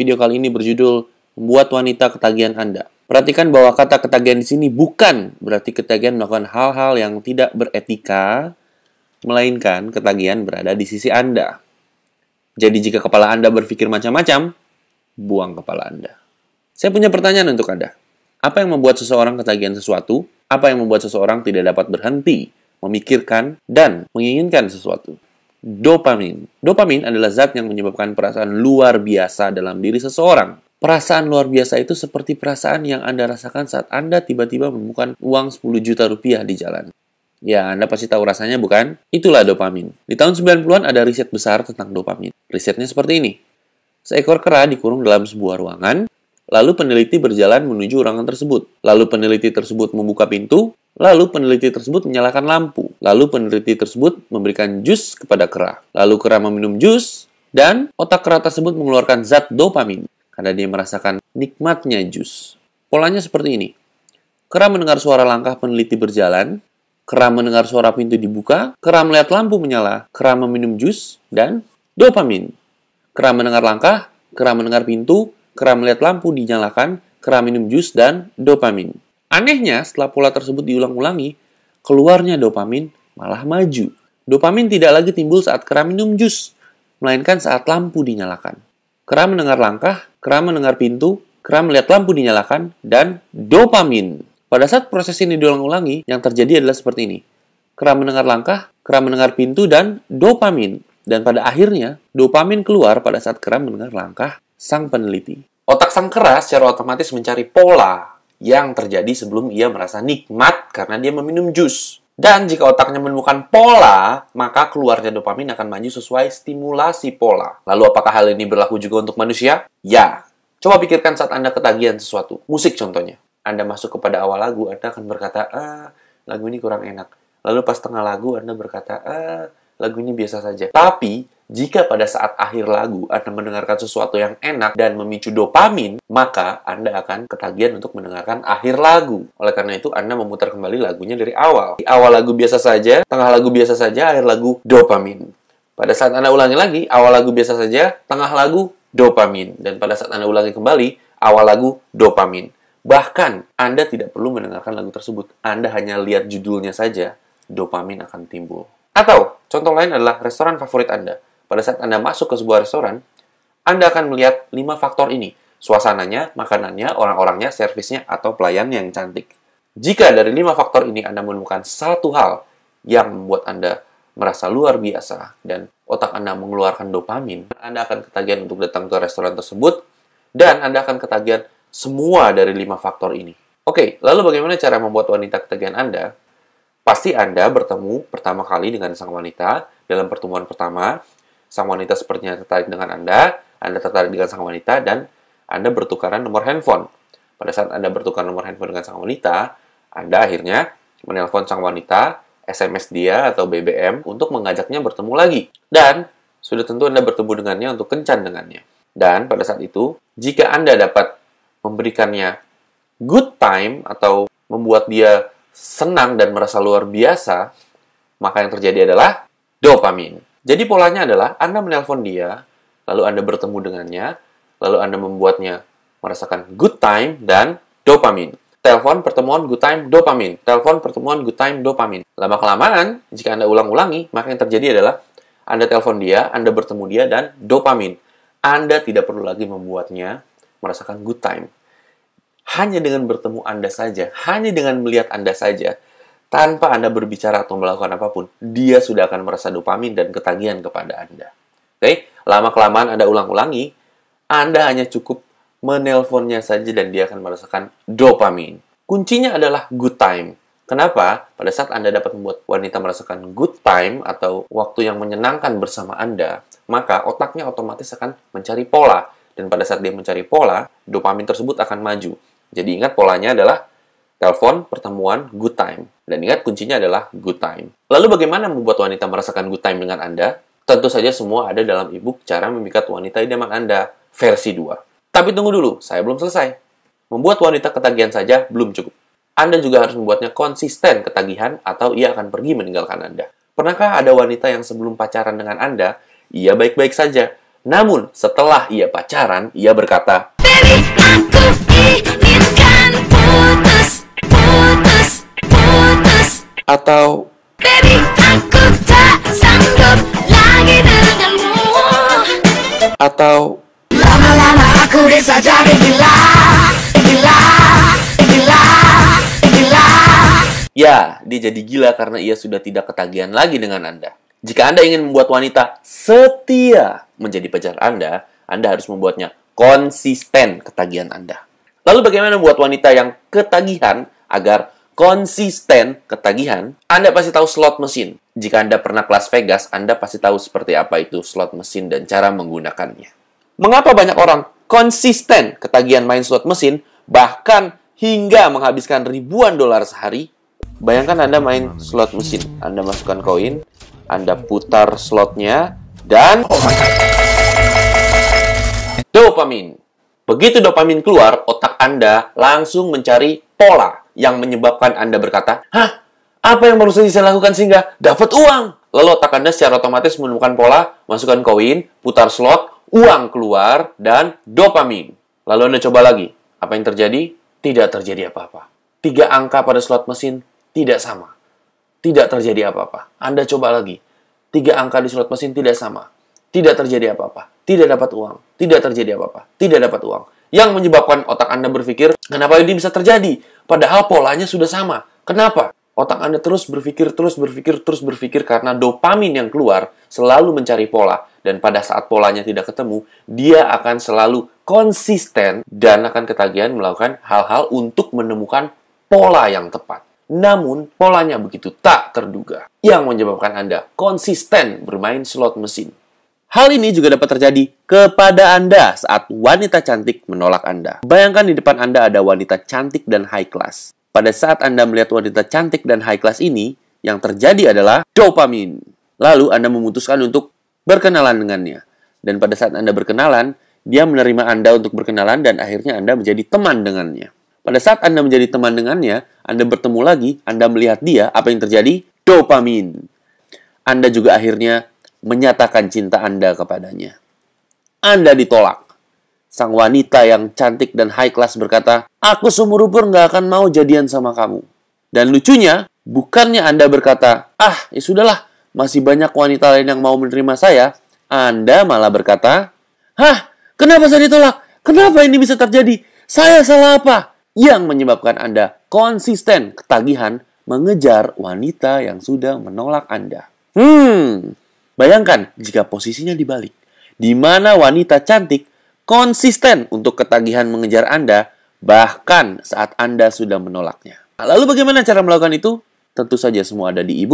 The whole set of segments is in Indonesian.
video kali ini berjudul Membuat Wanita Ketagihan Anda. Perhatikan bahwa kata ketagihan di sini bukan berarti ketagihan melakukan hal-hal yang tidak beretika, melainkan ketagihan berada di sisi Anda. Jadi jika kepala Anda berpikir macam-macam, buang kepala Anda. Saya punya pertanyaan untuk Anda. Apa yang membuat seseorang ketagihan sesuatu? Apa yang membuat seseorang tidak dapat berhenti memikirkan dan menginginkan sesuatu? dopamin. Dopamin adalah zat yang menyebabkan perasaan luar biasa dalam diri seseorang. Perasaan luar biasa itu seperti perasaan yang Anda rasakan saat Anda tiba-tiba menemukan uang 10 juta rupiah di jalan. Ya, Anda pasti tahu rasanya bukan? Itulah dopamin. Di tahun 90-an ada riset besar tentang dopamin. Risetnya seperti ini. Seekor kera dikurung dalam sebuah ruangan, lalu peneliti berjalan menuju ruangan tersebut. Lalu peneliti tersebut membuka pintu, lalu peneliti tersebut menyalakan lampu. Lalu peneliti tersebut memberikan jus kepada kera. Lalu kera meminum jus dan otak kera tersebut mengeluarkan zat dopamin karena dia merasakan nikmatnya jus. Polanya seperti ini. Kera mendengar suara langkah peneliti berjalan, kera mendengar suara pintu dibuka, kera melihat lampu menyala, kera meminum jus, dan dopamin. Kera mendengar langkah, kera mendengar pintu, kera melihat lampu dinyalakan, kera minum jus, dan dopamin. Anehnya, setelah pola tersebut diulang-ulangi, keluarnya dopamin malah maju. Dopamin tidak lagi timbul saat kera minum jus, melainkan saat lampu dinyalakan. Kera mendengar langkah, kera mendengar pintu, kera melihat lampu dinyalakan, dan dopamin. Pada saat proses ini diulang-ulangi, yang terjadi adalah seperti ini. Kera mendengar langkah, kera mendengar pintu, dan dopamin. Dan pada akhirnya, dopamin keluar pada saat kera mendengar langkah sang peneliti. Otak sang kera secara otomatis mencari pola yang terjadi sebelum ia merasa nikmat karena dia meminum jus. Dan jika otaknya menemukan pola, maka keluarnya dopamin akan maju sesuai stimulasi pola. Lalu apakah hal ini berlaku juga untuk manusia? Ya. Coba pikirkan saat Anda ketagihan sesuatu. Musik contohnya. Anda masuk kepada awal lagu, Anda akan berkata, ah, lagu ini kurang enak. Lalu pas tengah lagu, Anda berkata, ah, lagu ini biasa saja. Tapi, jika pada saat akhir lagu Anda mendengarkan sesuatu yang enak dan memicu dopamin, maka Anda akan ketagihan untuk mendengarkan akhir lagu. Oleh karena itu, Anda memutar kembali lagunya dari awal. Di awal lagu biasa saja, tengah lagu biasa saja, akhir lagu dopamin. Pada saat Anda ulangi lagi, awal lagu biasa saja, tengah lagu dopamin. Dan pada saat Anda ulangi kembali, awal lagu dopamin. Bahkan, Anda tidak perlu mendengarkan lagu tersebut. Anda hanya lihat judulnya saja, dopamin akan timbul. Atau, contoh lain adalah restoran favorit Anda pada saat Anda masuk ke sebuah restoran, Anda akan melihat lima faktor ini. Suasananya, makanannya, orang-orangnya, servisnya, atau pelayan yang cantik. Jika dari lima faktor ini Anda menemukan satu hal yang membuat Anda merasa luar biasa dan otak Anda mengeluarkan dopamin, Anda akan ketagihan untuk datang ke restoran tersebut dan Anda akan ketagihan semua dari lima faktor ini. Oke, lalu bagaimana cara membuat wanita ketagihan Anda? Pasti Anda bertemu pertama kali dengan sang wanita dalam pertemuan pertama, sang wanita sepertinya tertarik dengan Anda, Anda tertarik dengan sang wanita, dan Anda bertukaran nomor handphone. Pada saat Anda bertukar nomor handphone dengan sang wanita, Anda akhirnya menelpon sang wanita, SMS dia atau BBM untuk mengajaknya bertemu lagi. Dan sudah tentu Anda bertemu dengannya untuk kencan dengannya. Dan pada saat itu, jika Anda dapat memberikannya good time atau membuat dia senang dan merasa luar biasa, maka yang terjadi adalah dopamine. Jadi polanya adalah Anda menelpon dia, lalu Anda bertemu dengannya, lalu Anda membuatnya merasakan good time dan dopamin. Telepon, pertemuan, good time, dopamin. Telepon, pertemuan, good time, dopamin. Lama-kelamaan, jika Anda ulang-ulangi, maka yang terjadi adalah Anda telepon dia, Anda bertemu dia, dan dopamin. Anda tidak perlu lagi membuatnya merasakan good time. Hanya dengan bertemu Anda saja, hanya dengan melihat Anda saja, tanpa Anda berbicara atau melakukan apapun, dia sudah akan merasa dopamin dan ketagihan kepada Anda. Oke, okay? lama-kelamaan Anda ulang-ulangi, Anda hanya cukup menelponnya saja dan dia akan merasakan dopamin. Kuncinya adalah good time. Kenapa? Pada saat Anda dapat membuat wanita merasakan good time atau waktu yang menyenangkan bersama Anda, maka otaknya otomatis akan mencari pola. Dan pada saat dia mencari pola, dopamin tersebut akan maju. Jadi ingat polanya adalah telepon, pertemuan, good time. Dan ingat kuncinya adalah good time. Lalu bagaimana membuat wanita merasakan good time dengan Anda? Tentu saja semua ada dalam ebook Cara Memikat Wanita Idaman Anda versi 2. Tapi tunggu dulu, saya belum selesai. Membuat wanita ketagihan saja belum cukup. Anda juga harus membuatnya konsisten ketagihan atau ia akan pergi meninggalkan Anda. Pernahkah ada wanita yang sebelum pacaran dengan Anda, ia baik-baik saja, namun, setelah ia pacaran, ia berkata, atau atau lama-lama aku bisa jadi gila gila gila gila ya dia jadi gila karena ia sudah tidak ketagihan lagi dengan anda jika anda ingin membuat wanita setia menjadi pacar anda anda harus membuatnya konsisten ketagihan anda lalu bagaimana membuat wanita yang ketagihan agar konsisten ketagihan, Anda pasti tahu slot mesin. Jika Anda pernah kelas Vegas, Anda pasti tahu seperti apa itu slot mesin dan cara menggunakannya. Mengapa banyak orang konsisten ketagihan main slot mesin, bahkan hingga menghabiskan ribuan dolar sehari? Bayangkan Anda main slot mesin, Anda masukkan koin, Anda putar slotnya, dan... Oh dopamin. Begitu dopamin keluar, otak Anda langsung mencari pola yang menyebabkan Anda berkata, Hah? Apa yang baru saja saya lakukan sehingga dapat uang? Lalu otak Anda secara otomatis menemukan pola, masukkan koin, putar slot, uang keluar, dan dopamin. Lalu Anda coba lagi. Apa yang terjadi? Tidak terjadi apa-apa. Tiga angka pada slot mesin tidak sama. Tidak terjadi apa-apa. Anda coba lagi. Tiga angka di slot mesin tidak sama. Tidak terjadi apa-apa. Tidak dapat uang. Tidak terjadi apa-apa. Tidak dapat uang yang menyebabkan otak Anda berpikir, kenapa ini bisa terjadi? Padahal polanya sudah sama. Kenapa? Otak Anda terus berpikir, terus berpikir, terus berpikir karena dopamin yang keluar selalu mencari pola. Dan pada saat polanya tidak ketemu, dia akan selalu konsisten dan akan ketagihan melakukan hal-hal untuk menemukan pola yang tepat. Namun, polanya begitu tak terduga yang menyebabkan Anda konsisten bermain slot mesin. Hal ini juga dapat terjadi kepada Anda saat wanita cantik menolak Anda. Bayangkan di depan Anda ada wanita cantik dan high class. Pada saat Anda melihat wanita cantik dan high class ini, yang terjadi adalah dopamin. Lalu Anda memutuskan untuk berkenalan dengannya. Dan pada saat Anda berkenalan, dia menerima Anda untuk berkenalan dan akhirnya Anda menjadi teman dengannya. Pada saat Anda menjadi teman dengannya, Anda bertemu lagi, Anda melihat dia, apa yang terjadi? Dopamin. Anda juga akhirnya menyatakan cinta Anda kepadanya. Anda ditolak. Sang wanita yang cantik dan high class berkata, Aku seumur umur nggak akan mau jadian sama kamu. Dan lucunya, bukannya Anda berkata, Ah, ya sudahlah, masih banyak wanita lain yang mau menerima saya. Anda malah berkata, Hah, kenapa saya ditolak? Kenapa ini bisa terjadi? Saya salah apa? Yang menyebabkan Anda konsisten ketagihan mengejar wanita yang sudah menolak Anda. Hmm, Bayangkan jika posisinya dibalik, di mana wanita cantik konsisten untuk ketagihan mengejar Anda bahkan saat Anda sudah menolaknya. Lalu bagaimana cara melakukan itu? Tentu saja semua ada di e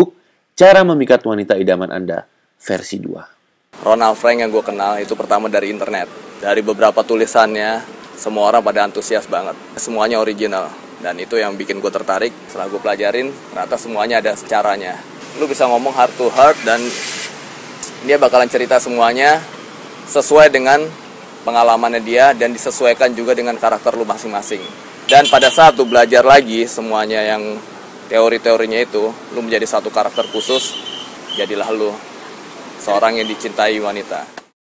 Cara Memikat Wanita Idaman Anda versi 2. Ronald Frank yang gue kenal itu pertama dari internet. Dari beberapa tulisannya, semua orang pada antusias banget. Semuanya original. Dan itu yang bikin gue tertarik. Setelah gue pelajarin, ternyata semuanya ada caranya. Lu bisa ngomong heart to heart dan dia bakalan cerita semuanya sesuai dengan pengalamannya dia dan disesuaikan juga dengan karakter lu masing-masing. Dan pada saat lu belajar lagi semuanya yang teori-teorinya itu, lu menjadi satu karakter khusus, jadilah lu seorang yang dicintai wanita.